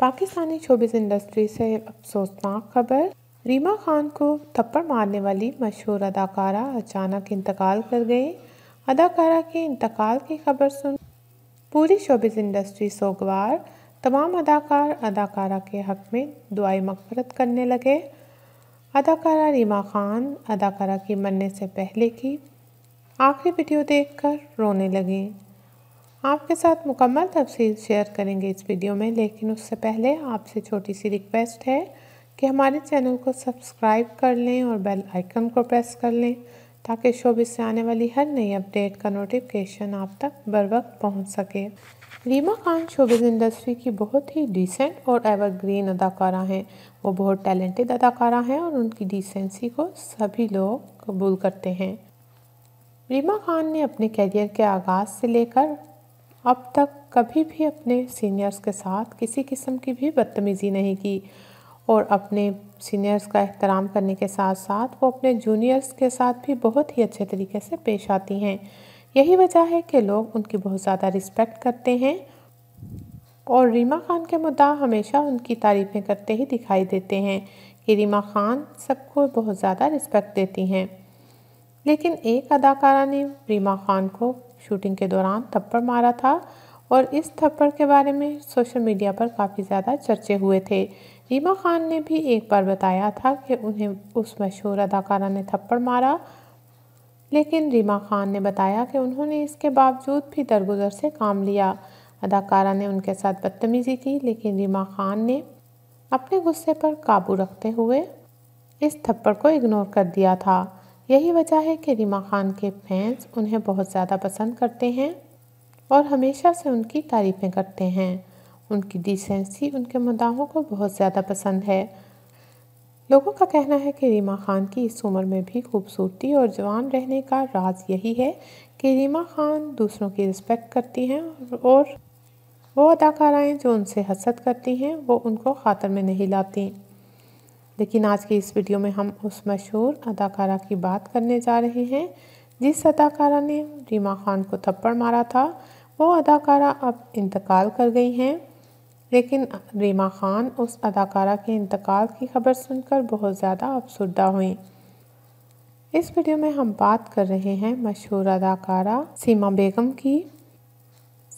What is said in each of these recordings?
Pakistani showbiz industry से अफसोसनाक खबर रीमा खान को थप्पड़ मारने वाली मशहूर अदाकारा अचानक इंतकाल कर गई अदाकारा के इंतकाल की खबर सुन पूरी शोबिस इंडस्ट्री सोगवार तमाम अदाकार अदाकारा के हक में दुआई मफफरत करने लगे अदाकारा रीमा खान अदाकारा की मरने से पहले की आखिरी वीडियो देखकर रोने लगे आपके साथ मुकम्मल तफसील शेयर करेंगे इस वीडियो में लेकिन उससे पहले आपसे छोटी सी रिक्वेस्ट है कि हमारे चैनल को सब्सक्राइब कर लें और बेल आइकन को प्रेस कर लें ताकि शोबे से आने वाली हर नई अपडेट का नोटिफिकेशन आप तक बर वक्त पहुँच सके रीमा खान शोबिस इंडस्ट्री की बहुत ही डिसेंट और एवरग्रीन अदाकारा हैं वो बहुत टैलेंटेड अदाकारा हैं और उनकी डिसेंसी को सभी लोग कबूल करते हैं रीमा खान ने अपने कैरियर के आगाज़ से लेकर अब तक कभी भी अपने सीनियर्स के साथ किसी किस्म की भी बदतमीज़ी नहीं की और अपने सीनियर्स का एहतराम करने के साथ साथ वो अपने जूनियर्स के साथ भी बहुत ही अच्छे तरीके से पेश आती हैं यही वजह है कि लोग उनकी बहुत ज़्यादा रिस्पेक्ट करते हैं और रीमा खान के मुद्दा हमेशा उनकी तारीफ़ें करते ही दिखाई देते हैं कि रीमा खान सबको बहुत ज़्यादा रिस्पेक्ट देती हैं लेकिन एक अदाकारा ने रीमा खान को शूटिंग के दौरान थप्पड़ मारा था और इस थप्पड़ के बारे में सोशल मीडिया पर काफ़ी ज़्यादा चर्चे हुए थे रीमा खान ने भी एक बार बताया था कि उन्हें उस मशहूर अदाकारा ने थप्पड़ मारा लेकिन रीमा खान ने बताया कि उन्होंने इसके बावजूद भी दरगुजर से काम लिया अदाकारा ने उनके साथ बदतमीज़ी की लेकिन रीमा खान ने अपने गुस्से पर काबू रखते हुए इस थप्पड़ को इग्नोर कर दिया था यही वजह है कि रीमा खान के फैंस उन्हें बहुत ज़्यादा पसंद करते हैं और हमेशा से उनकी तारीफ़ें करते हैं उनकी डिसेंसी उनके मदाहों को बहुत ज़्यादा पसंद है लोगों का कहना है कि रीमा खान की इस उम्र में भी खूबसूरती और जवान रहने का राज यही है कि रीमा खान दूसरों की रिस्पेक्ट करती हैं और वो अदाकाराएं जो उनसे हसद करती हैं वो उनको खातर में नहीं लाती लेकिन आज के इस वीडियो में हम उस मशहूर अदाकारा की बात करने जा रहे हैं जिस अदाकारा ने रीमा खान को थप्पड़ मारा था वो अदाकारा अब इंतकाल कर गई हैं लेकिन रीमा खान उस अदाकारा के इंतकाल की खबर सुनकर बहुत ज़्यादा अफसरदा हुई इस वीडियो में हम बात कर रहे हैं मशहूर अदाकारा सीमा बेगम की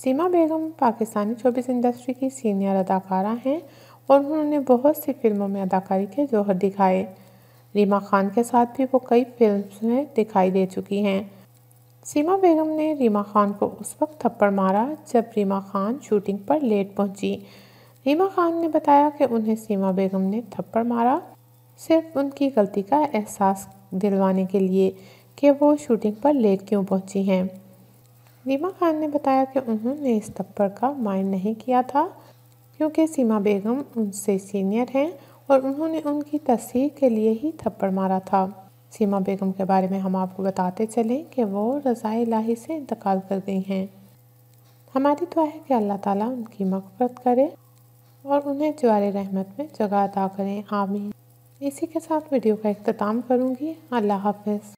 सीमा बेगम पाकिस्तानी चौबीस इंडस्ट्री की सीनियर अदाकारा हैं और उन्होंने बहुत सी फिल्मों में अदाकारी के जौहर दिखाए रीमा खान के साथ भी वो कई फिल्म में दिखाई दे चुकी हैं सीमा बेगम ने रीमा खान को उस वक्त थप्पड़ मारा जब रीमा खान शूटिंग पर लेट पहुंची रीमा खान ने बताया कि उन्हें सीमा बेगम ने थप्पड़ मारा सिर्फ उनकी गलती का एहसास दिलवाने के लिए कि वो शूटिंग पर लेट क्यों पहुंची हैं रीमा खान ने बताया कि उन्होंने इस थप्पड़ का माइंड नहीं किया था क्योंकि सीमा बेगम उनसे सीनियर हैं और उन्होंने उनकी तस्वीर के लिए ही थप्पड़ मारा था सीमा बेगम के बारे में हम आपको बताते चलें कि वो रज़ा लाही से इंतकाल कर गई हैं हमारी दुआ है कि अल्लाह ताला उनकी मकफरत करे और उन्हें ज्वार रहमत में जगह अदा करें आमीन इसी के साथ वीडियो का अख्ताम करूँगी अल्लाह हाफ